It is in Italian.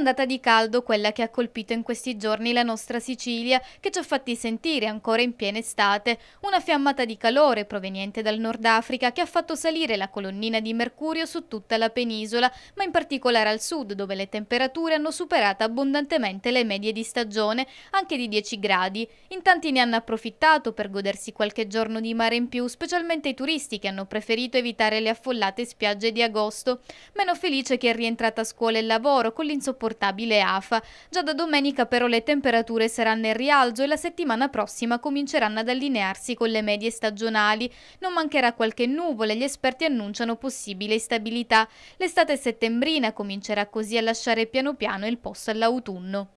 ondata di caldo quella che ha colpito in questi giorni la nostra Sicilia, che ci ha fatti sentire ancora in piena estate, una fiammata di calore proveniente dal Nord Africa che ha fatto salire la colonnina di mercurio su tutta la penisola, ma in particolare al sud dove le temperature hanno superato abbondantemente le medie di stagione, anche di 10 gradi. In tanti ne hanno approfittato per godersi qualche giorno di mare in più, specialmente i turisti che hanno preferito evitare le affollate spiagge di agosto. Meno felice che è rientrata a scuola e lavoro con l'insopportabile sopportabile AFA. Già da domenica però le temperature saranno in rialzo e la settimana prossima cominceranno ad allinearsi con le medie stagionali. Non mancherà qualche nuvola e gli esperti annunciano possibile instabilità. L'estate settembrina comincerà così a lasciare piano piano il posto all'autunno.